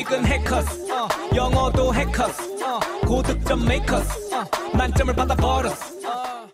익은 해커스 어, 영어도 해커스 어, 고득점 메이커스 어, 만점을 받아 버렸어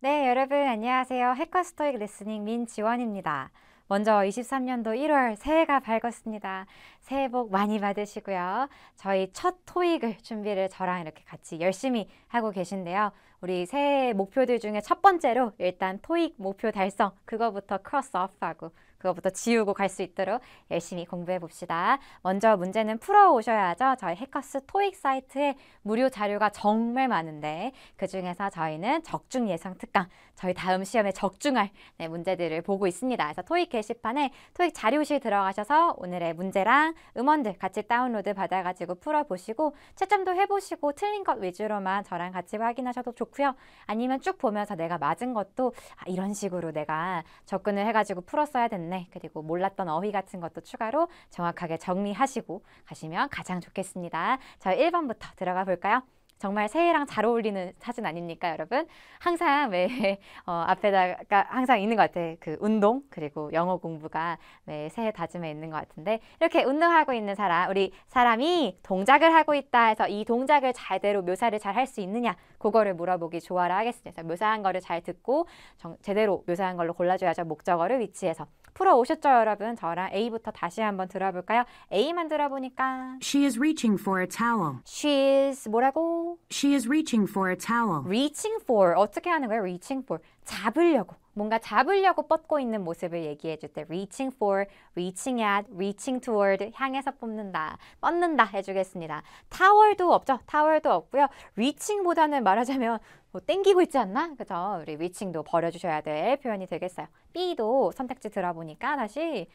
네 여러분 안녕하세요 해커스토익 레스닝 민지원입니다 먼저 23년도 1월 새해가 밝았습니다. 새해 복 많이 받으시고요. 저희 첫 토익을 준비를 저랑 이렇게 같이 열심히 하고 계신데요. 우리 새해 목표들 중에 첫 번째로 일단 토익 목표 달성 그거부터 크로스업하고 그거부터 지우고 갈 수 있도록 열심히 공부해 봅시다. 먼저 문제는 풀어 오셔야죠. 저희 해커스 토익 사이트에 무료 자료가 정말 많은데 그중에서 저희는 적중 예상 특강, 저희 다음 시험에 적중할 네, 문제들을 보고 있습니다. 그래서 토익 게시판에 토익 자료실 들어가셔서 오늘의 문제랑 음원들 같이 다운로드 받아가지고 풀어보시고 채점도 해보시고 틀린 것 위주로만 저랑 같이 확인하셔도 좋고요. 아니면 쭉 보면서 내가 맞은 것도 아, 이런 식으로 내가 접근을 해가지고 풀었어야 됐네. 안내 그리고 몰랐던 어휘 같은 것도 추가로 정확하게 정리하시고 가시면 가장 좋겠습니다. 저 1번부터 들어가 볼까요? 정말 새해랑 잘 어울리는 사진 아닙니까, 여러분? 항상 왜 어, 앞에다가 항상 있는 것 같아요. 그 운동 그리고 영어 공부가 왜 새해 다짐에 있는 것 같은데 이렇게 운동하고 있는 사람, 우리 사람이 동작을 하고 있다 해서 이 동작을 제대로 묘사를 잘 할 수 있느냐 그거를 물어보기 좋아라 하겠습니다. 묘사한 거를 잘 듣고 정, 제대로 묘사한 걸로 골라줘야죠. 목적어를 위치해서 풀어오셨죠, 여러분? 저랑 A부터 다시 한번 들어볼까요? A만 들어보니까 She is reaching for a towel. She is 뭐라고? She is reaching for a towel. reaching for 어떻게 하는 거예요? reaching for 잡으려고 뭔가 잡으려고 뻗고 있는 모습을 얘기해 줄때 reaching for, reaching at, reaching toward 향해서 뽑는다, 뻗는다 해주겠습니다. 타월도 없죠. 타월도 없고요. reaching보다는 말하자면 뭐 땡기고 있지 않나? 그죠? 우리 reaching도 버려주셔야 될 표현이 되겠어요. B도 선택지 들어보니까 다시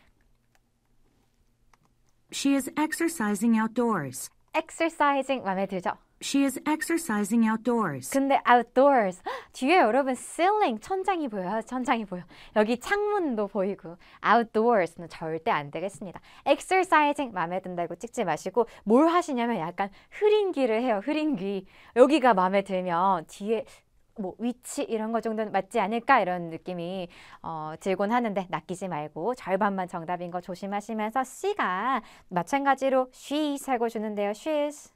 She is exercising outdoors. exercising 마음에 들죠? She is exercising outdoors. 근데 outdoors 뒤에 여러분 ceiling 천장이 보여요. 아, 천장이 보여. 여기 창문도 보이고 outdoors는 절대 안 되겠습니다. exercising 마음에 든다고 찍지 마시고 뭘 하시냐면 약간 흐린기를 해요. 흐린기. 여기가 마음에 들면 뒤에 뭐 위치 이런 거 정도는 맞지 않을까 이런 느낌이 어, 들곤 하는데 낚이지 말고 절반만 정답인 거 조심하시면서 C가 마찬가지로 she 하고 주는데요. she's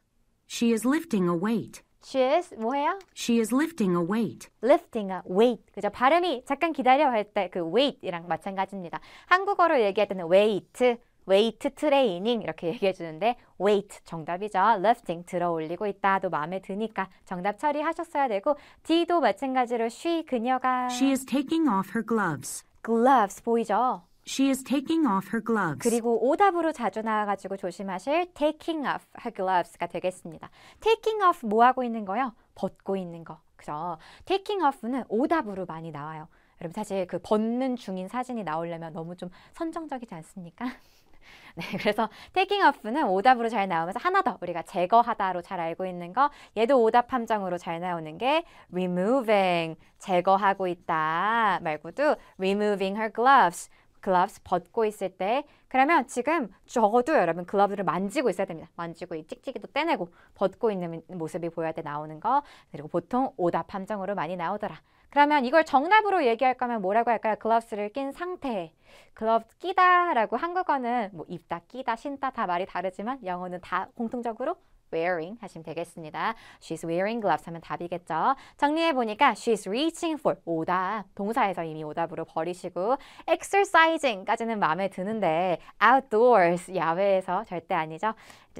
She is lifting a weight. She is 뭐예요? She is lifting a weight. lifting a weight. 그죠? 발음이 잠깐 기다려 할때 그 weight이랑 마찬가지입니다. 한국어로 얘기할 때는 weight, weight training 이렇게 얘기해 주는데 weight 정답이죠. lifting 들어 올리고 있다도 마음에 드니까 정답 처리하셨어야 되고 D도 마찬가지로 she 그녀가 She is taking off her gloves. gloves 보이죠? She is taking off her gloves. 그리고 오답으로 자주 나와가지고 조심하실 taking off her gloves가 되겠습니다. taking off 뭐 하고 있는 거요? 벗고 있는 거. 그죠? taking off는 오답으로 많이 나와요. 여러분 사실 그 벗는 중인 사진이 나오려면 너무 좀 선정적이지 않습니까? 네, 그래서 taking off는 오답으로 잘 나오면서 하나 더 우리가 제거하다로 잘 알고 있는 거 얘도 오답 함정으로 잘 나오는 게 removing 제거하고 있다 말고도 removing her gloves gloves 벗고 있을 때 그러면 지금 적어도 여러분 글러브를 만지고 있어야 됩니다. 만지고 이 찍찍이도 떼내고 벗고 있는 모습이 보여야 돼 나오는 거 그리고 보통 오답 함정으로 많이 나오더라. 그러면 이걸 정답으로 얘기할 거면 뭐라고 할까요? 글러브스를 낀 상태. 글러브 끼다라고 한국어는 뭐 입다, 끼다, 신다 다 말이 다르지만 영어는 다 공통적으로 wearing 하시면 되겠습니다. She's wearing gloves 하면 답이겠죠. 정리해보니까 she's reaching for 오답 동사에서 이미 오답으로 버리시고 exercising까지는 마음에 드는데 outdoors 야외에서 절대 아니죠.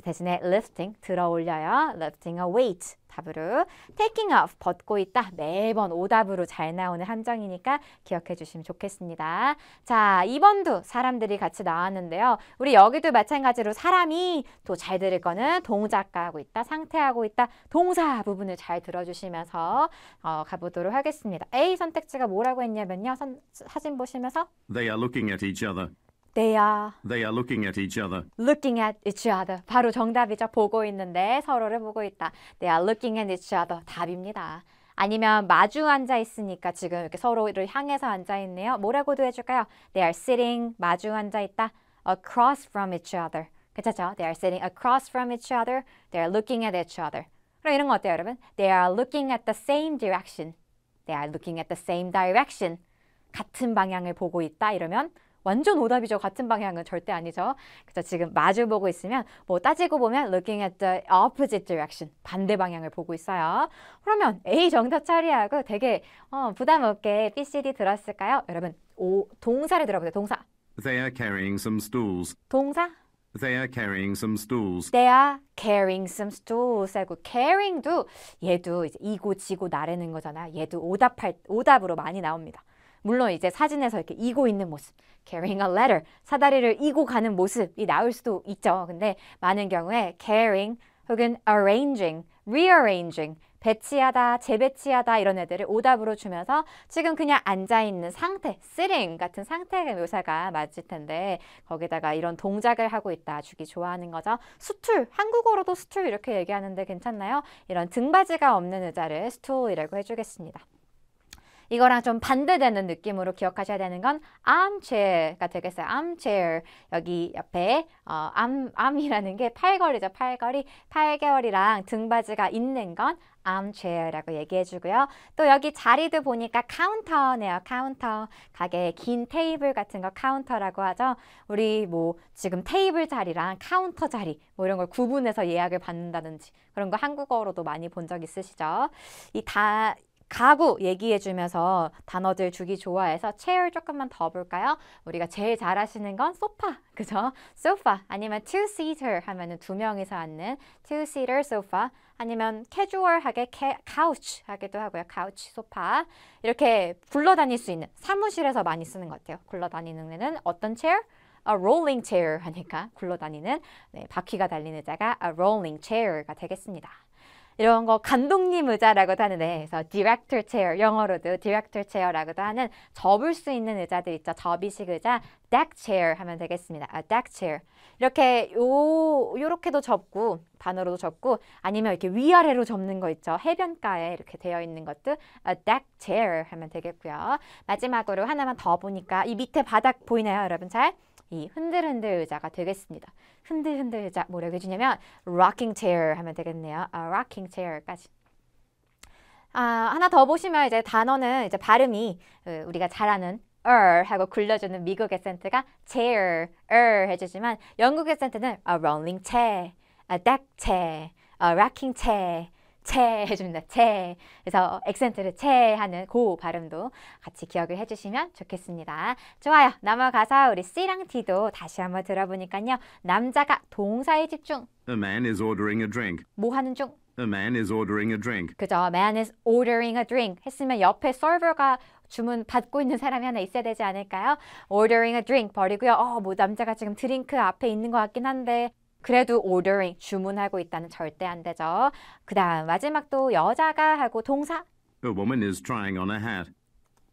대신에 lifting 들어 올려요. lifting a weight 답으로 taking off 벗고 있다 매번 오답으로 잘 나오는 함정이니까 기억해 주시면 좋겠습니다. 자, 2번도 사람들이 같이 나왔는데요. 우리 여기도 마찬가지로 사람이 또 잘 들을 거는 동작가하고 있다, 상태하고 있다, 동사 부분을 잘 들어주시면서 어, 가보도록 하겠습니다. A 선택지가 뭐라고 했냐면요. 선, 사진 보시면서 They are looking at each other. They are They are looking at each other. looking at each other. 바로 정답이죠. 보고 있는데 서로를 보고 있다. They are looking at each other. 답입니다. 아니면 마주 앉아 있으니까 지금 이렇게 서로를 향해서 앉아 있네요. 뭐라고도 해줄까요? They are sitting 마주 앉아 있다. Across from each other. 괜찮죠? They are sitting across from each other. They are looking at each other. 그럼 이런 거 어때요, 여러분? They are looking at the same direction. They are looking at the same direction. 같은 방향을 보고 있다 이러면 완전 오답이죠. 같은 방향은 절대 아니죠. 그래서 지금 마주 보고 있으면 뭐 따지고 보면 looking at the opposite direction 반대 방향을 보고 있어요. 그러면 A 정답 처리하고 되게 어, 부담 없게 B, C, D 들었을까요? 여러분 오, 동사를 들어보세요. 동사. They are carrying some stools. 동사. They are carrying some stools. They are carrying some stools. 하고 carrying도 얘도 이제 이고 지고 나르는 거잖아요. 얘도 오답할 오답으로 많이 나옵니다. 물론 이제 사진에서 이렇게 이고 있는 모습, carrying a letter, 사다리를 이고 가는 모습이 나올 수도 있죠. 근데 많은 경우에 carrying 혹은 arranging, rearranging, 배치하다, 재배치하다 이런 애들을 오답으로 주면서 지금 그냥 앉아있는 상태, sitting 같은 상태의 묘사가 맞을 텐데 거기다가 이런 동작을 하고 있다 주기 좋아하는 거죠. 수툴, 한국어로도 수툴 이렇게 얘기하는데 괜찮나요? 이런 등받이가 없는 의자를 스툴이라고 해주겠습니다. 이거랑 좀 반대되는 느낌으로 기억하셔야 되는 건 armchair가 되겠어요. armchair 여기 옆에 어, arm, arm이라는 게 팔걸이죠. 팔걸이 8개월이랑 등받이가 있는 건 armchair라고 얘기해 주고요. 또 여기 자리도 보니까 카운터네요. 카운터. 가게에 긴 테이블 같은 거 카운터라고 하죠. 우리 뭐 지금 테이블 자리랑 카운터 자리 뭐 이런 걸 구분해서 예약을 받는다든지 그런 거 한국어로도 많이 본 적 있으시죠? 이다 가구 얘기해주면서 단어들 주기 좋아해서 chair 조금만 더 볼까요? 우리가 제일 잘하시는 건 소파, 그죠? 소파 아니면 two-seater 하면 은두 명이서 앉는 two-seater sofa 아니면 캐주얼하게 캐, couch 하기도 하고요. couch, 소파 이렇게 굴러다닐 수 있는 사무실에서 많이 쓰는 것 같아요. 굴러다니는 데는 어떤 chair? a rolling chair 하니까 굴러다니는 네, 바퀴가 달리는자가 a rolling chair가 되겠습니다. 이런 거 감독님 의자라고도 하는데 그래서 디렉터 체어 영어로도 디렉터 체어라고도 하는 접을 수 있는 의자들 있죠. 접이식 의자 deck chair 하면 되겠습니다. 아, deck chair. 이렇게 요 요렇게도 접고 반으로도 접고 아니면 이렇게 위아래로 접는 거 있죠. 해변가에 이렇게 되어 있는 것도 a deck chair 하면 되겠고요. 마지막으로 하나만 더 보니까 이 밑에 바닥 보이나요, 여러분 잘? 이 흔들흔들 의자가 되겠습니다. 흔들흔들 의자 뭐라고 해주냐면 rocking chair 하면 되겠네요. A 아, rocking chair까지. 아, 하나 더 보시면 이제 단어는 이제 발음이 어, 우리가 잘 아는 er 하고 굴려주는 미국 액센트가 chair, er 해주지만 영국 액센트는 a rolling chair, a deck chair, a rocking chair 채 해줍니다. 채. 그래서 액센트를 채 하는 고 발음도 같이 기억을 해주시면 좋겠습니다. 좋아요. 넘어가서 우리 C랑 D도 다시 한번 들어보니까요. 남자가 동사에 집중. A man is ordering a drink. 뭐 하는 중? A man is ordering a drink. 그죠. Man is ordering a drink 했으면 옆에 서버가 주문 받고 있는 사람이 하나 있어야 되지 않을까요? Ordering a drink 버리고요. 어, 뭐 남자가 지금 드링크 앞에 있는 것 같긴 한데 그래도 ordering 주문하고 있다는 절대 안 되죠. 그다음 마지막도 여자가 하고 동사. A woman is trying on a hat.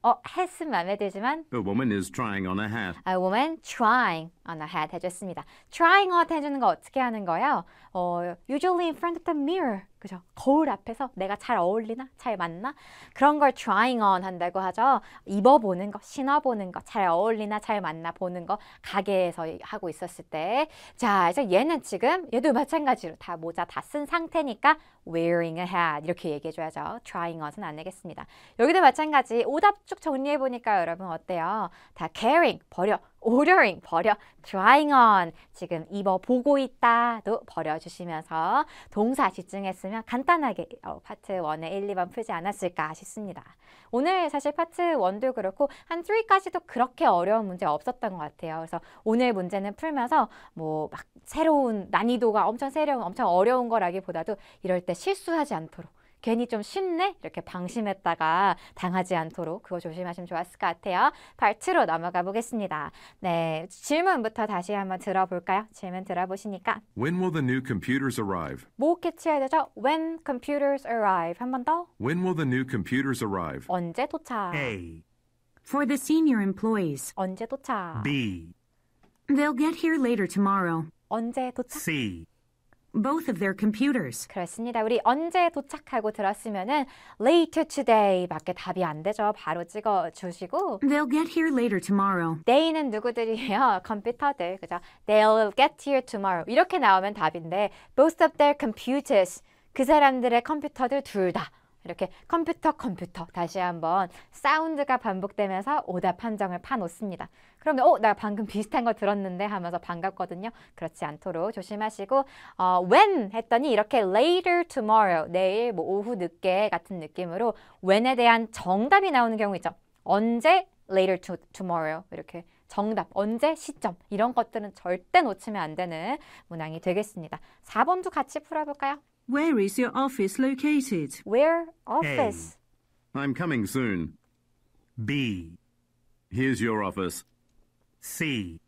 어, hat은 마음에 들지만 A woman is trying on a hat. A woman trying on a hat 해줬습니다. trying on 해주는 거 어떻게 하는 거예요? 어, usually in front of the mirror. 그죠? 거울 앞에서 내가 잘 어울리나? 잘 맞나? 그런 걸 trying on 한다고 하죠. 입어보는 거, 신어보는 거, 잘 어울리나? 잘 맞나? 보는 거 가게에서 하고 있었을 때. 자, 이제 얘는 지금 얘도 마찬가지로 다 모자 다 쓴 상태니까 wearing a hat 이렇게 얘기해줘야죠. trying on은 안 되겠습니다. 여기도 마찬가지 오답 쭉 정리해보니까 여러분 어때요? 다 caring, 버려. ordering 버려 trying on 지금 입어보고 있다도 버려주시면서 동사 집중했으면 간단하게 어, 파트 1에 1, 2번 풀지 않았을까 싶습니다. 오늘 사실 파트 1도 그렇고 한 3까지도 그렇게 어려운 문제 없었던 것 같아요. 그래서 오늘 문제는 풀면서 뭐 막 새로운 난이도가 엄청 새로운 엄청 어려운 거라기보다도 이럴 때 실수하지 않도록 괜히 좀 쉽네? 이렇게 방심했다가 당하지 않도록 그거 조심하시면 좋았을 것 같아요. 발트로 넘어가 보겠습니다. 네, 질문부터 다시 한번 들어볼까요? 질문 들어보시니까 When will the new computers arrive? 뭐 캐치해야 되죠? When computers arrive. 한번 더. When will the new computers arrive? 언제 도착? A. For the senior employees. 언제 도착? B. They'll get here later tomorrow. 언제 도착? C. both of their computers. 그렇습니다. 우리 언제 도착하고 들었으면은 later today밖에 답이 안 되죠. 바로 찍어 주시고 They'll get here later tomorrow. they는 누구들이에요? 컴퓨터들. 그죠? They'll get here tomorrow. 이렇게 나오면 답인데 both of their computers 그 사람들의 컴퓨터들 둘 다. 이렇게 컴퓨터 컴퓨터 다시 한번 사운드가 반복되면서 오답 판정을 파놓습니다. 그러면 어, 나 방금 비슷한 거 들었는데 하면서 반갑거든요. 그렇지 않도록 조심하시고 어, when 했더니 이렇게 later tomorrow 내일 뭐 오후 늦게 같은 느낌으로 when에 대한 정답이 나오는 경우 있죠. 언제 later to, tomorrow 이렇게 정답, 언제, 시점 이런 것들은 절대 놓치면 안 되는 문항이 되겠습니다. 4번도 같이 풀어볼까요? Where is your office located? Where office? A. I'm coming soon. B. Here's your office. C.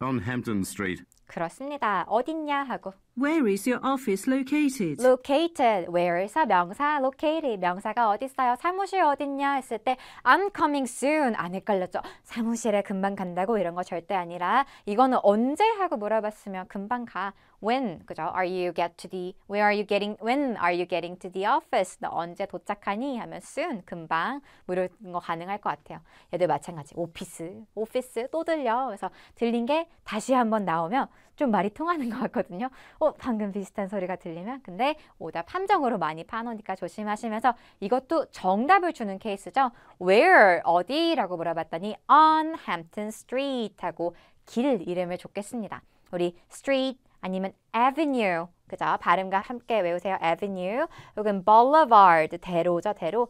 On Hampton Street. 그렇습니다. 어딨냐 하고 Where is your office located? located where에서 명사 located 명사가 어디 있어요? 사무실 어딨냐 했을 때 I'm coming soon 안 헷갈렸죠? 사무실에 금방 간다고 이런 거 절대 아니라 이거는 언제 하고 물어봤으면 금방 가 when 그죠? Are you get to the where are you getting when are you getting to the office? 너 언제 도착하니? 하면 soon 금방 무료 거 가능할 것 같아요. 얘들 마찬가지 오피스 오피스 또 들려 그래서 들린 게 다시 한 번 나오면 좀 말이 통하는 것 같거든요. 어, 방금 비슷한 소리가 들리면 근데 오답 함정으로 많이 파놓으니까 조심하시면서 이것도 정답을 주는 케이스죠. Where 어디라고 물어봤더니 on Hampton Street 하고 길 이름을 줬겠습니다. 우리 street 아니면 avenue 그죠? 발음과 함께 외우세요. avenue 혹은 boulevard 대로죠 대로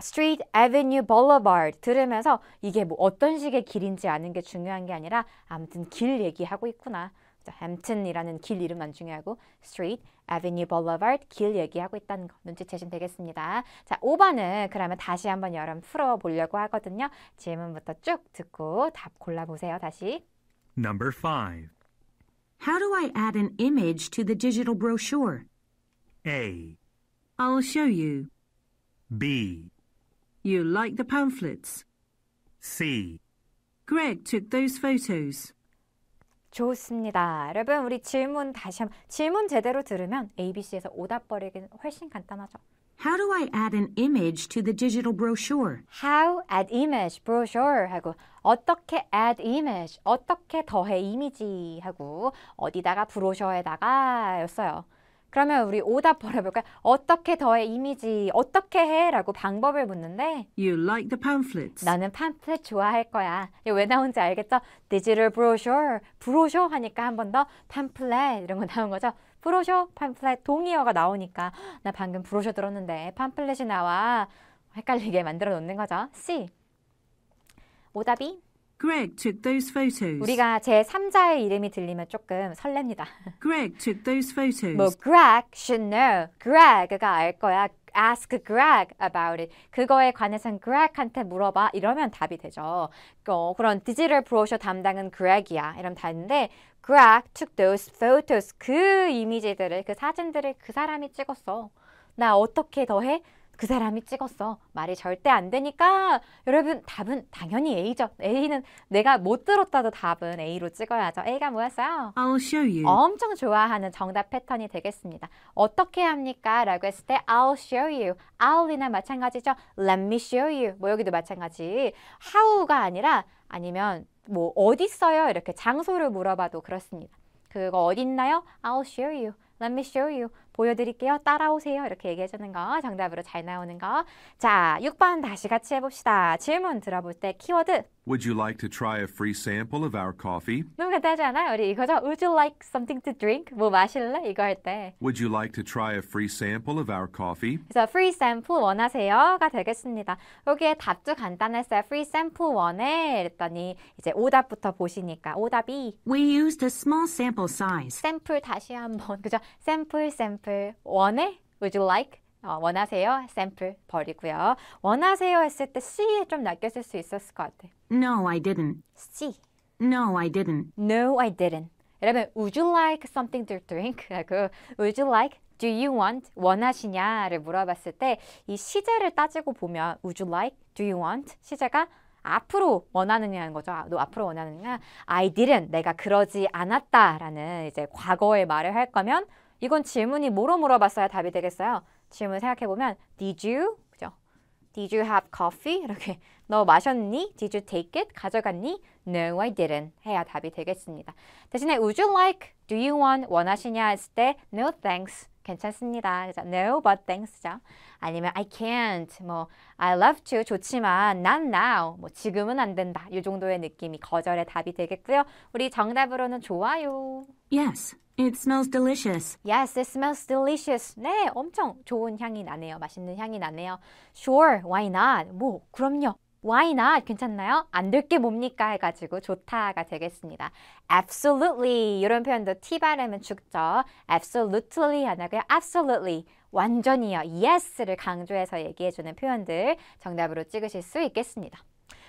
Street, Avenue, Boulevard 들으면서 이게 뭐 어떤 식의 길인지 아는 게 중요한 게 아니라 아무튼 길 얘기하고 있구나. 햄튼이라는 길 이름만 중요하고 Street, Avenue, Boulevard 길 얘기하고 있다는 거 눈치채시면 되겠습니다. 자, 5번은 그러면 다시 한번 여러분 풀어보려고 하거든요. 질문부터 쭉 듣고 답 골라보세요. 다시. Number 5. How do I add an image to the digital brochure? A. I'll show you. B. You like the pamphlets. C. Greg took those photos. 좋습니다. 여러분 우리 질문 다시 한 질문 제대로 들으면 ABC에서 오답 버리기는 훨씬 간단하죠. How do I add an image to the digital brochure? How add image brochure 하고 어떻게 add image 어떻게 더해 이미지 하고 어디다가 브로셔에다가였어요. 그러면 우리 오답 벌여볼까요? 어떻게 더해 이미지, 어떻게 해? 라고 방법을 묻는데 You like the pamphlets. 나는 팜플렛 좋아할 거야. 왜 나온지 알겠죠? 디지털 브로셔, 브로셔 하니까 한 번더 팜플렛 이런 거 나온 거죠. 브로셔, 팜플렛 동의어가 나오니까 나 방금 브로셔 들었는데 팜플렛이 나와 헷갈리게 만들어 놓는 거죠. C. 오답이 Greg took those photos. 우리가 제 3자의 이름이 들리면 조금 설렙니다. Greg took those photos. 뭐 Greg should know. Greg가 알 거야. Ask Greg about it. 그거에 관해선 Greg한테 물어봐. 이러면 답이 되죠. 어, 그런 디지털 브로셔 담당은 Greg이야. 이러면 답인데 Greg took those photos. 그 이미지들을, 그 사진들을 그 사람이 찍었어. 나 어떻게 더해? 그 사람이 찍었어. 말이 절대 안 되니까 여러분 답은 당연히 A죠. A는 내가 못 들었다도 답은 A로 찍어야죠. A가 뭐였어요? I'll show you. 엄청 좋아하는 정답 패턴이 되겠습니다. 어떻게 합니까? 라고 했을 때 I'll show you. I'll이나 마찬가지죠. Let me show you. 뭐 여기도 마찬가지. How가 아니라 아니면 뭐어딨어요 이렇게 장소를 물어봐도 그렇습니다. 그거 어딨나요 I'll show you. Let me show you. 보여드릴게요. 따라오세요. 이렇게 얘기해주는 거 정답으로 잘 나오는 거. 자, 6번 다시 같이 해봅시다. 질문 들어볼 때 키워드 Would you like to try a free sample of our coffee? 너무 간단하지 않아? 우리 이거죠. Would you like something to drink? 뭐 마실래? 이거 할 때. Would you like to try a free sample of our coffee? 그래서 free sample 원하세요가 되겠습니다. 여기에 답도 간단했어요. free sample 원해. 이랬더니 이제 오답부터 보시니까 오답이 We used a small sample size. 샘플 다시 한번. 그죠? 샘플 샘플 example 원에 would you like 어, 원하세요 sample 버리고요. 원하세요 했을 때 C에 좀 낚였을 수 있었을 것 같아. No, I didn't. C. No, I didn't. No, I didn't. 여러분, would you like something to drink? 라고 would you like Do you want? 원하시냐?를 물어봤을 때 이 시제를 따지고 보면 Would you like? Do you want? 시제가 앞으로 원하느냐는 거죠. 너 앞으로 원하느냐? I didn't. 내가 그러지 않았다라는 이제 과거의 말을 할 거면 이건 질문이 뭐로 물어봤어야 답이 되겠어요? 질문 생각해보면 Did you? 그죠? Did you have coffee? 이렇게 너 마셨니? Did you take it? 가져갔니? No, I didn't. 해야 답이 되겠습니다. 대신에 Would you like? Do you want? 원하시냐 했을 때 No, thanks. 괜찮습니다. 그죠? No, but thanks죠. 아니면 I can't, 뭐 I love to 좋지만 not now, 뭐 지금은 안 된다. 이 정도의 느낌이 거절의 답이 되겠고요. 우리 정답으로는 좋아요. Yes, it smells delicious. Yes, it smells delicious. 네, 엄청 좋은 향이 나네요. 맛있는 향이 나네요. Sure, why not? 뭐 그럼요. Why not? 괜찮나요? 안 될 게 뭡니까? 해가지고 좋다가 되겠습니다. Absolutely 이런 표현도 T 발음은 죽죠. Absolutely 안 하고요. Absolutely 완전히요. Yes를 강조해서 얘기해주는 표현들 정답으로 찍으실 수 있겠습니다.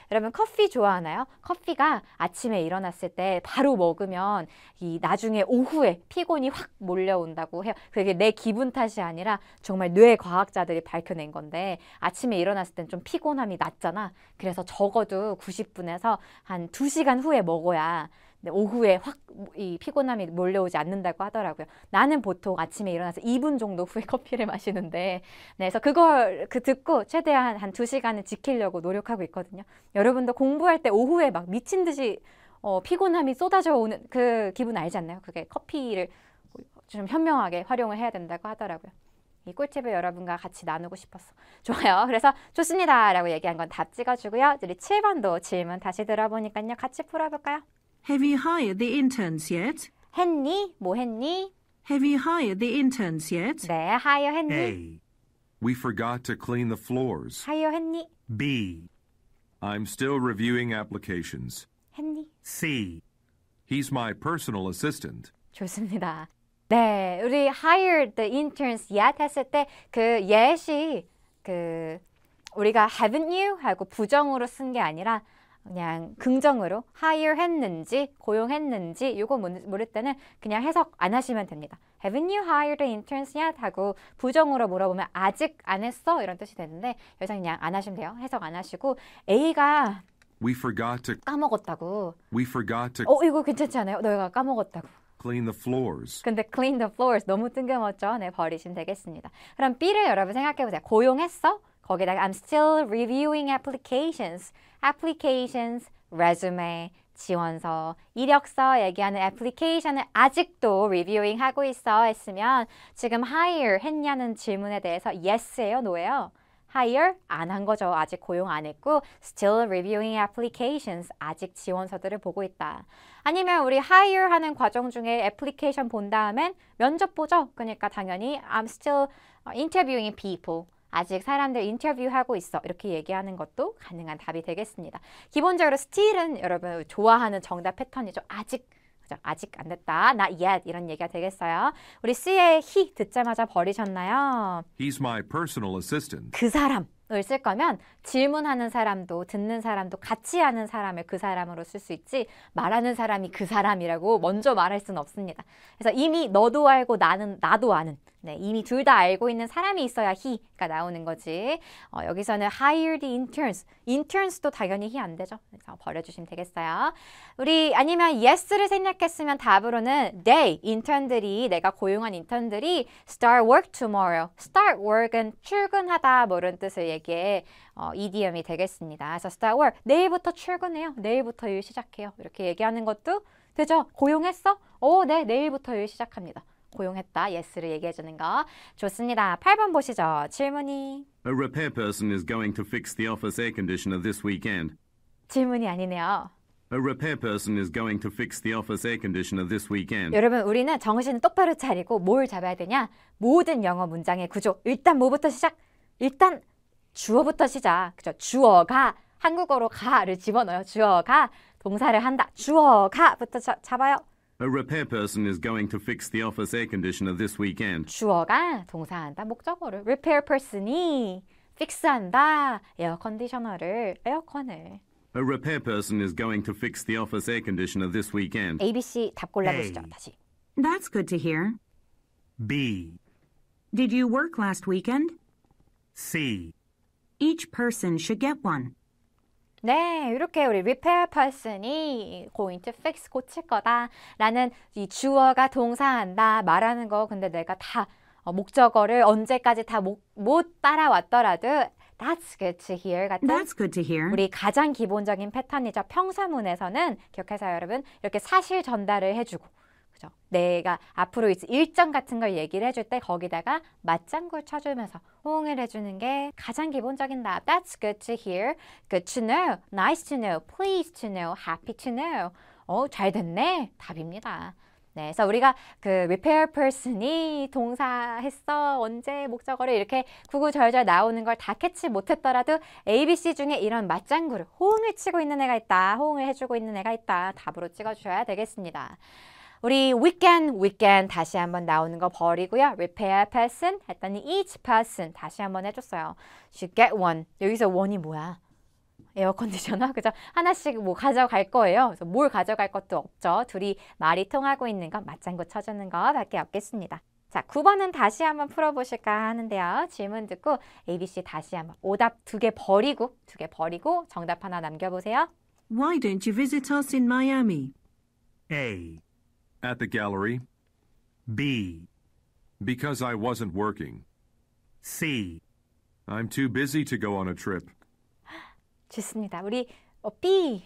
여러분 커피 좋아하나요? 커피가 아침에 일어났을 때 바로 먹으면 이 나중에 오후에 피곤이 확 몰려온다고 해요. 그게 내 기분 탓이 아니라 정말 뇌 과학자들이 밝혀낸 건데 아침에 일어났을 땐 좀 피곤함이 낮잖아. 그래서 적어도 90분에서 한 2시간 후에 먹어야 네, 오후에 확 이 피곤함이 몰려오지 않는다고 하더라고요. 나는 보통 아침에 일어나서 2분 정도 후에 커피를 마시는데 네, 그래서 그걸 그 듣고 최대한 한 2시간을 지키려고 노력하고 있거든요. 여러분도 공부할 때 오후에 막 미친 듯이 어, 피곤함이 쏟아져 오는 그 기분 알지 않나요? 그게 커피를 좀 현명하게 활용을 해야 된다고 하더라고요. 이 꿀팁을 여러분과 같이 나누고 싶었어. 좋아요. 그래서 좋습니다. 라고 얘기한 건답 찍어주고요. 우리 7번도 질문 다시 들어보니까요. 같이 풀어볼까요? Have you hired the interns yet? 했니? 뭐 했니? Have you hired the interns yet? 네, hire 했니? A. We forgot to clean the floors. hire 했니? B. I'm still reviewing applications. 했니? C. He's my personal assistant. 좋습니다. 네, 우리 hired the interns yet 했을 때그 yet이 그 우리가 haven't you 하고 부정으로 쓴 게 아니라 그냥 긍정으로 hire 했는지 고용했는지 이거 물을 때는 그냥 해석 안 하시면 됩니다. Haven't you hired interns yet? 하고 부정으로 물어보면 아직 안 했어? 이런 뜻이 되는데 여기서 그냥 안 하시면 돼요. 해석 안 하시고 A가 We forgot to 까먹었다고 We forgot to 어 이거 괜찮지 않아요? 너희가 까먹었다고 clean the floors. 근데 clean the floors 너무 뜬금없죠? 네, 버리시면 되겠습니다. 그럼 B를 여러분 생각해 보세요. 고용했어? 거기다가 I'm still reviewing applications. applications, resume, 지원서, 이력서 얘기하는 애플리케이션을 아직도 리뷰잉 하고 있어 했으면 지금 hire 했냐는 질문에 대해서 yes예요, no예요? hire 안 한 거죠. 아직 고용 안 했고 still reviewing applications 아직 지원서들을 보고 있다. 아니면 우리 hire 하는 과정 중에 애플리케이션 본 다음엔 면접 보죠. 그러니까 당연히 I'm still interviewing people. 아직 사람들 인터뷰하고 있어 이렇게 얘기하는 것도 가능한 답이 되겠습니다. 기본적으로 스틸은 여러분 좋아하는 정답 패턴이죠. 아직 그죠? 아직 안 됐다. 나 yet 이런 얘기가 되겠어요. 우리 C의 he 듣자마자 버리셨나요? He's my personal assistant. 그 사람. 을쓸 거면 질문하는 사람도 듣는 사람도 같이 하는 사람을 그 사람으로 쓸 수 있지 말하는 사람이 그 사람이라고 먼저 말할 수는 없습니다. 그래서 이미 너도 알고 나는 나도 아는 네, 이미 둘 다 알고 있는 사람이 있어야 he가 나오는 거지. 어, 여기서는 hire t interns. interns도 당연히 he 안 되죠. 그래서 버려주시면 되겠어요. 우리 아니면 yes를 생략했으면 답으로는 they, 인턴들이 내가 고용한 인턴들이 start work tomorrow. start work은 출근하다 뭐 이런 뜻을 얘기해 어, 이디엄이 되겠습니다. 그래서 start work, 내일부터 출근해요. 내일부터 일 시작해요. 이렇게 얘기하는 것도 되죠? 고용했어? 오, 네, 내일부터 일 시작합니다. 고용했다, yes를 얘기해 주는 거. 좋습니다. 8번 보시죠. 질문이 A repair person is going to fix the office air conditioner this weekend. 질문이 아니네요. A repair person is going to fix the office air conditioner this weekend. 여러분 우리는 정신 똑바로 차리고 뭘 잡아야 되냐? 모든 영어 문장의 구조. 일단 뭐부터 시작? 일단 주어부터 시작. 그죠? 주어가 한국어로 가를 집어넣어요. 주어가 동사를 한다. 주어가부터 잡아요. A repair person is going to fix the office air conditioner this weekend. 주어가 동사한다 목적어를 repair person이 fix한다 에어 컨디셔너를 에어컨을 A repair person is going to fix the office air conditioner this weekend. ABC 답 골라 A. 다시. That's good to hear. B. Did you work last weekend? C. Each person should get one. 네, 이렇게 우리 repair person이 going to fix 고칠 거다라는 이 주어가 동사한다 말하는 거 근데 내가 다 어, 목적어를 언제까지 다못 못 따라왔더라도 That's good to hear 같은 That's good to hear. 우리 가장 기본적인 패턴이죠 평사문에서는 기억해서 여러분 이렇게 사실 전달을 해주고 그죠? 내가 앞으로 일정 같은 걸 얘기를 해줄 때 거기다가 맞장구 를 쳐주면서 호응을 해주는 게 가장 기본적인 다 That's good to hear, good to know, nice to know, pleased to know, happy to know. 어, 잘 됐네. 답입니다. 네, 그래서 우리가 그 repair person이 동사했어, 언제 목적어를 이렇게 구구절절 나오는 걸 다 캐치 못했더라도 A, B, C 중에 이런 맞장구를 호응을 치고 있는 애가 있다, 호응을 해주고 있는 애가 있다 답으로 찍어주셔야 되겠습니다. 우리 weekend, weekend 다시 한번 나오는 거 버리고요. repair person 했더니 each person 다시 한번 해줬어요. should get one. 여기서 one이 뭐야? 에어 컨디셔너 그죠? 하나씩 뭐 가져갈 거예요. 그래서 뭘 가져갈 것도 없죠. 둘이 말이 통하고 있는 것, 맞장구 쳐주는 것밖에 없겠습니다. 자, 9번은 다시 한번 풀어보실까 하는데요. 질문 듣고 ABC 다시 한번 오답 두 개 버리고 두 개 버리고 정답 하나 남겨보세요. Why don't you visit us in Miami? A. At the gallery. B. Because I wasn't working. C. I'm too busy to go on a trip. 좋습니다. 우리 어, B.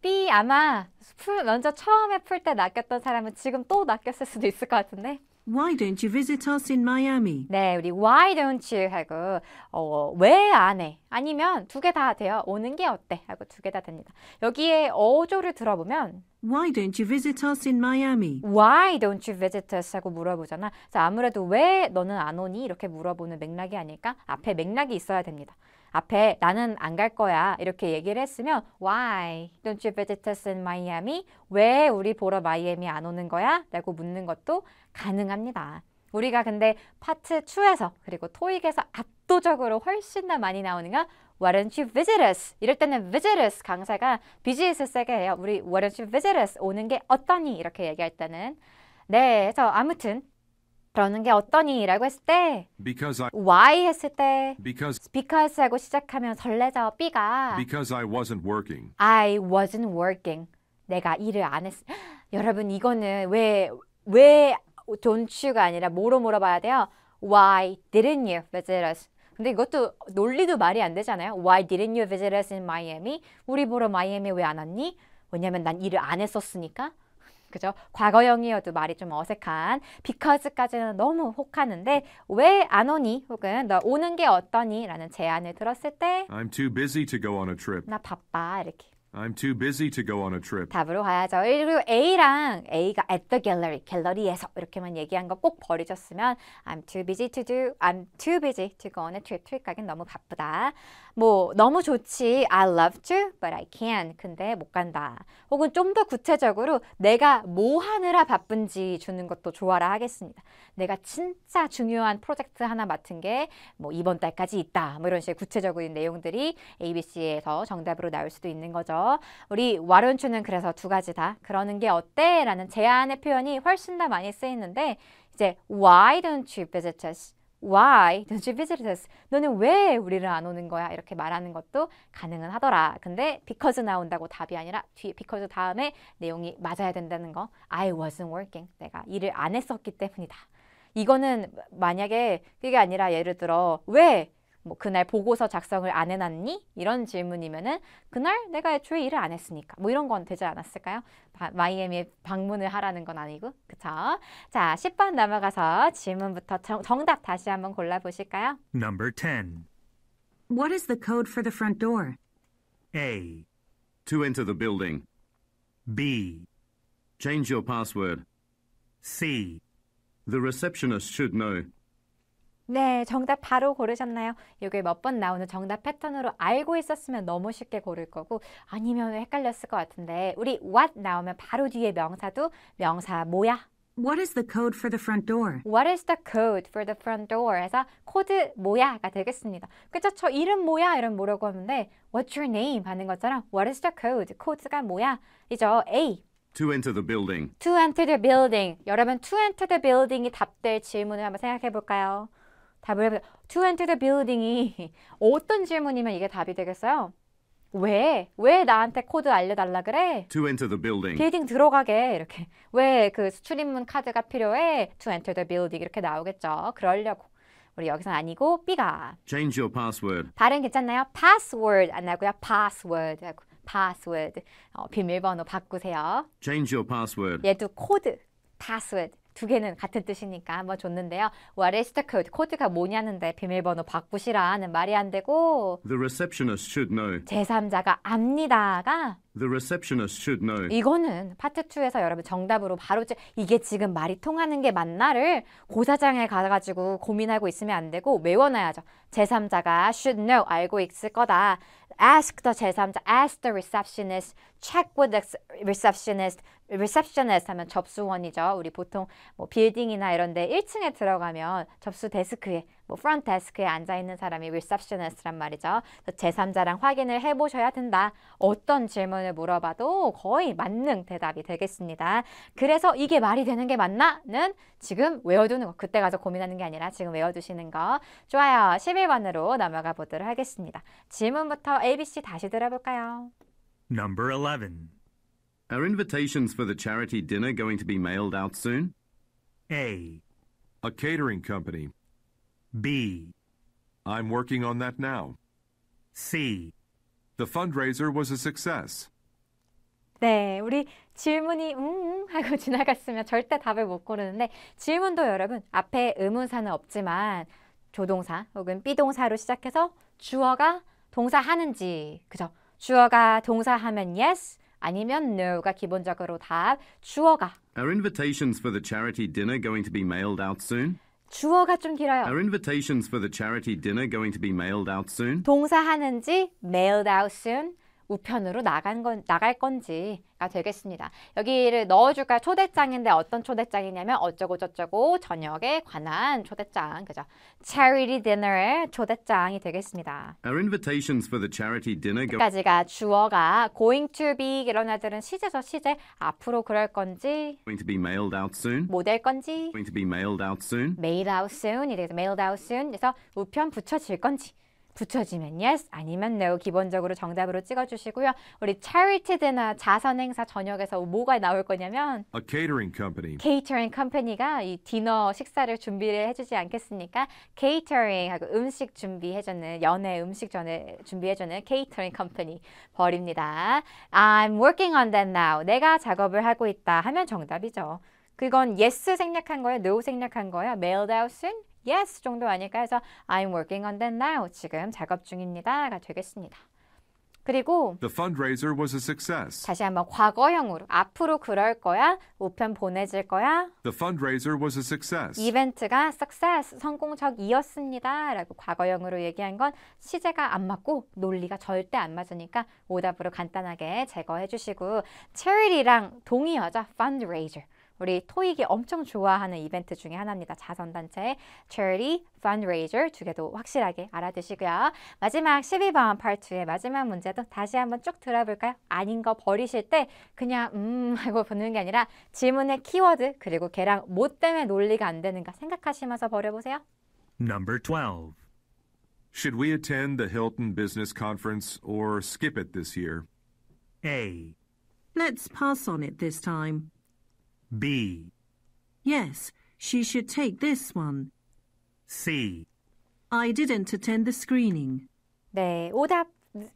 B 아마 풀, 먼저 처음에 풀 때 낚였던 사람은 지금 또 낚였을 수도 있을 것 같은데. Why don't you visit us in Miami? 네, 우리 why don't you 하고 어, 왜 안 해? 아니면 두 개 다 돼요. 오는 게 어때? 하고 두 개 다 됩니다. 여기에 어조를 들어보면 Why don't you visit us in Miami? Why don't you visit us 하고 물어보잖아. 자, 아무래도 왜 너는 안 오니? 이렇게 물어보는 맥락이 아닐까? 앞에 맥락이 있어야 됩니다. 앞에 나는 안 갈 거야 이렇게 얘기를 했으면 Why don't you visit us in Miami? 왜 우리 보러 마이애미 안 오는 거야? 라고 묻는 것도 가능합니다. 우리가 근데 파트 2에서 그리고 토익에서 압도적으로 훨씬 더 많이 나오는 건 Why don't you visit us? 이럴 때는 visit us 강사가 비즈니스 세게 해요. 우리 Why don't you visit us? 오는 게 어떠니? 이렇게 얘기할 때는 네, 그래서 아무튼 그러는 게 어떠니? 라고 했을 때 Because I why 했을 때 Because because 하고 시작하면 설레죠. B가 Because I wasn't working. I wasn't working. 내가 일을 안 했. 여러분 이거는 왜왜 don't you가 아니라 뭐로 물어봐야 돼요? Why didn't you visit us? 근데 이것도 논리도 말이 안 되잖아요. Why didn't you visit us in Miami? 우리 보러 마이애미 왜안 왔니? 왜냐면 난 일을 안 했었으니까. 그죠? 과거형이어도 말이 좀 어색한 because까지는 너무 혹하는데 왜 안 오니 혹은 너 오는 게 어떠니 라는 제안을 들었을 때 I'm too busy to go on a trip. 나 바빠 이렇게 I'm too busy to go on a trip. 답으로 가야죠. 그리고 A랑 A가 at the gallery, 갤러리에서 이렇게만 얘기한 거 꼭 버리셨으면 I'm too busy to do, I'm too busy to go on a trip. 트립 가긴 너무 바쁘다. 뭐 너무 좋지 I love to but I can 근데 못 간다 혹은 좀 더 구체적으로 내가 뭐 하느라 바쁜지 주는 것도 좋아라 하겠습니다 내가 진짜 중요한 프로젝트 하나 맡은 게 뭐 이번 달까지 있다 뭐 이런 식의 구체적인 내용들이 ABC에서 정답으로 나올 수도 있는 거죠 우리 와론추는 그래서 두 가지 다 그러는 게 어때? 라는 제안의 표현이 훨씬 더 많이 쓰이는데 이제 Why don't you visit us? Why don't you visit us? 너는 왜 우리를 안 오는 거야? 이렇게 말하는 것도 가능은 하더라. 근데 because 나온다고 답이 아니라 뒤에 because 다음에 내용이 맞아야 된다는 거. I wasn't working. 내가 일을 안 했었기 때문이다. 이거는 만약에 그게 아니라 예를 들어 왜뭐 그날 보고서 작성을 안 해놨니? 이런 질문이면은 그날 내가 애초에 일을 안 했으니까 뭐 이런 건 되지 않았을까요? 바, 마이애미에 방문을 하라는 건 아니고 그쵸? 자, 10번 넘어가서 질문부터 정, 정답 다시 한번 골라보실까요? Number 10. What is the code for the front door? A. To enter the building. B. Change your password. C. The receptionist should know. 네, 정답 바로 고르셨나요? 이게 몇 번 나오는 정답 패턴으로 알고 있었으면 너무 쉽게 고를 거고 아니면 헷갈렸을 것 같은데 우리 what 나오면 바로 뒤에 명사도 명사 뭐야? What is the code for the front door? What is the code for the front door? 해서 코드 뭐야가 되겠습니다. 그쵸? 저 이름 뭐야? 이런 뭐라고 하는데 What's your name? 하는 것처럼 What is the code? 코드가 뭐야? 이죠. A. To enter the building. To enter the building. 여러분, to enter the building이 답될 질문을 한번 생각해 볼까요? 답을 해보세요. To enter the building이 어떤 질문이면 이게 답이 되겠어요? 왜? 왜 나한테 코드 알려달라 그래? To enter the building. 빌딩 들어가게 이렇게. 왜그 수출입문 카드가 필요해? To enter the building 이렇게 나오겠죠. 그러려고. 우리 여기선 아니고 B가. Change your password. 발음 괜찮나요? Password 안 나고요. Password 하고. Password. 어, 비밀번호 바꾸세요. Change your password. 얘도 코드. Password. 두 개는 같은 뜻이니까 한번 줬는데요. 와레스타 코드, 코드가 뭐냐는데 비밀번호 바꾸시라는 말이 안 되고 The receptionist should know. 제3자가 압니다가 The receptionist should know. 이거는 파트 2에서 여러분 정답으로 바로 이게 지금 말이 통하는 게 맞나를 고사장에 가가지고 고민하고 있으면 안 되고 외워놔야죠. 제3자가 should know 알고 있을 거다. Ask the 제3자, ask the receptionist, check with the receptionist, 리셉션에서 하면 접수원이죠. 우리 보통 뭐 빌딩이나 이런 데 1층에 들어가면 접수 데스크에 뭐 프론트 데스크에 앉아 있는 사람이 리셉션에스란 말이죠. 제3자랑 확인을 해 보셔야 된다. 어떤 질문을 물어봐도 거의 만능 대답이 되겠습니다. 그래서 이게 말이 되는 게 맞나는 지금 외워두는 거. 그때 가서 고민하는 게 아니라 지금 외워두시는 거. 좋아요. 11번으로 넘어가 보도록 하겠습니다. 질문부터 ABC 다시 들어볼까요? Number 11. Are invitations for the charity dinner going to be mailed out soon? A. A catering company. B. I'm working on that now. C. The fundraiser was a success. 네, 우리 질문이 음 하고 지나갔으면 절대 답을 못 고르는데 질문도 여러분 앞에 의문사는 없지만 조동사 혹은 비동사로 시작해서 주어가 동사하는지 그죠? 주어가 동사하면 yes, 아니면 no가 기본적으로 답, 주어가. Are invitations for the charity dinner going to be mailed out soon? 주어가 좀 길어요. Are invitations for the charity dinner going to be mailed out soon? 동사 하는지 mailed out soon 우편으로 나간 건, 나갈 건지가 되겠습니다. 여기를 넣어줄까요? 초대장인데 어떤 초대장이냐면 어쩌고저쩌고 저녁에 관한 초대장, 그죠? Charity Dinner의 초대장이 되겠습니다. Our invitations for the charity dinner go... 까지가 주어가 going to be 이런 애들은 시제서 시제 앞으로 그럴 건지 going to be mailed out soon 못될 건지 going to be mailed out soon mailed out soon 이래서 mailed out soon 그래서 우편 붙여질 건지 붙여지면 yes 아니면 no 기본적으로 정답으로 찍어주시고요. 우리 charited나 자선 행사 저녁에서 뭐가 나올 거냐면 a catering company. catering company가 이 디너 식사를 준비를 해주지 않겠습니까? catering 하고 음식 준비해주는 연애 음식 전에 준비해주는 catering company 버립니다. I'm working on that now. 내가 작업을 하고 있다 하면 정답이죠. 그건 yes 생략한 거예요, no 생략한 거예요. mailed out soon, yes 정도 아닐까 해서 I'm working on that now. 지금 작업 중입니다가 되겠습니다. 그리고 The fundraiser was a success. 다시 한번 과거형으로 앞으로 그럴 거야, 우편 보내질 거야. The fundraiser was a success. 이벤트가 success 성공적이었습니다라고 과거형으로 얘기한 건 시제가 안 맞고 논리가 절대 안 맞으니까 오답으로 간단하게 제거해 주시고 charity랑 동의어죠 fundraiser. 우리 토익이 엄청 좋아하는 이벤트 중에 하나입니다. 자선단체 Charity Fundraiser 두 개도 확실하게 알아두시고요. 마지막 12번 p a 의 마지막 문제도 다시 한번 쭉 들어볼까요? 아닌 거 버리실 때 그냥 음 하고 보는 게 아니라 질문의 키워드 그리고 걔랑 뭐 때문에 논리가 안 되는가 생각하시면서 버려보세요. Number 12. Should we attend the Hilton Business Conference or skip it this year? A. Let's pass on it this time. B. Yes, she should take this one. C. I didn't attend the screening. 네, 오답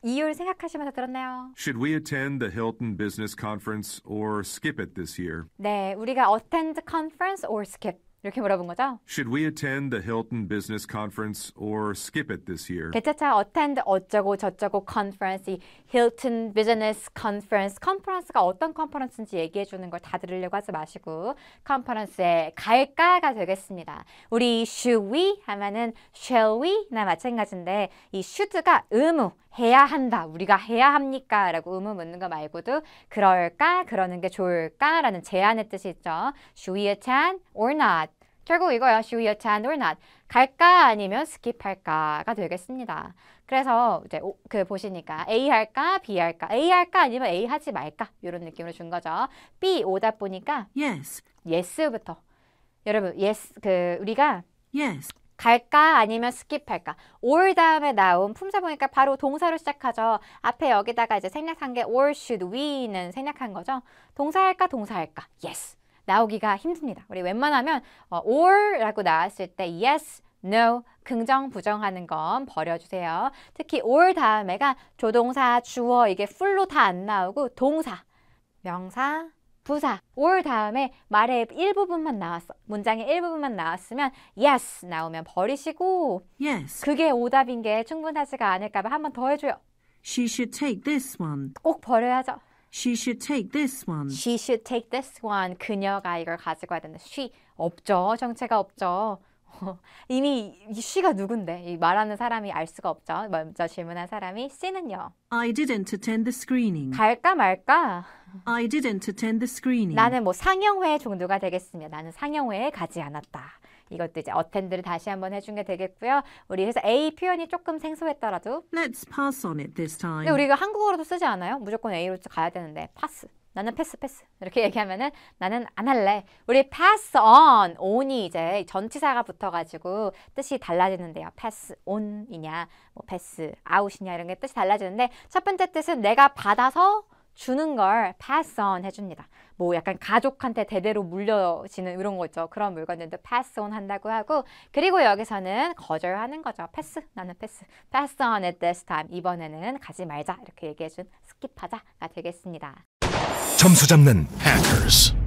이유를 생각하시면서 들었나요? Should we attend the Hilton Business Conference or skip it this year? 네, 우리가 attend conference or skip 이렇게 물어본 거죠. Should we attend the Hilton Business Conference or skip it this year? 개차차 attend 어쩌고 저쩌고 conference, 이 Hilton Business Conference, 컨퍼런스가 어떤 컨퍼런스인지 얘기해 주는 걸 다 들으려고 하지 마시고 컨퍼런스에 갈까가 되겠습니다. 우리 should we 하면은 shall we나 마찬가지인데 이 should가 의무 해야 한다, 우리가 해야 합니까? 라고 의문 묻는 거 말고도 그럴까? 그러는 게 좋을까? 라는 제안의 뜻이 있죠. Should we attend or not? 결국 이거야 should y o attend or not. 갈까 아니면 스킵할까가 되겠습니다. 그래서 이제 오, 그 보시니까 A 할까 B 할까 A 할까 아니면 A 하지 말까 이런 느낌으로 준 거죠. B 오답 보니까 yes yes부터 여러분 yes 그 우리가 yes 갈까 아니면 스킵할까 or 다음에 나온 품사 보니까 바로 동사로 시작하죠 앞에 여기다가 이제 생략한 게 or should we는 생략한 거죠 동사할까 동사할까 yes 나오기가 힘듭니다. 우리 웬만하면 어, or라고 나왔을 때 yes, no, 긍정, 부정하는 건 버려주세요. 특히 or 다음에가 조동사, 주어 이게 풀로 다 안 나오고 동사, 명사, 부사, or 다음에 말의 일부분만 나왔어. 문장의 일부분만 나왔으면 yes 나오면 버리시고 yes. 그게 오답인 게 충분하지가 않을까 봐한 번 더 해줘요. She should take this one. 꼭 버려야죠. She should take this one. She should take this one. 그녀가 이걸 가지고 와야 된다. She 없죠. 정체가 없죠. 이미 she가 누군데 이 말하는 사람이 알 수가 없죠. 먼저 질문한 사람이 s 는요 I didn't attend the screening. 갈까 말까? I didn't attend the screening. 나는 뭐 상영회 종도가 되겠으며 나는 상영회에 가지 않았다. 이것도 이제 어텐드를 다시 한번 해준 게 되겠고요. 우리 그래서 A 표현이 조금 생소했더라도 Let's pass on it this time. 우리가 한국어로도 쓰지 않아요? 무조건 A로 가야 되는데 p 스 나는 패스 패스 이렇게 얘기하면은 나는 안 할래 우리 pass on on이 이제 전치사가 붙어가지고 뜻이 달라지는데요 pass on이냐 뭐 pass out이냐 이런 게 뜻이 달라지는데 첫 번째 뜻은 내가 받아서 주는 걸 pass on 해줍니다. 뭐 약간 가족한테 대대로 물려지는 이런 거 있죠. 그런 물건들도 pass on 한다고 하고 그리고 여기서는 거절하는 거죠. 패스, 나는 패스. pass on at this time. 이번에는 가지 말자 이렇게 얘기해준 스킵하자가 되겠습니다. 점수 잡는 hackers.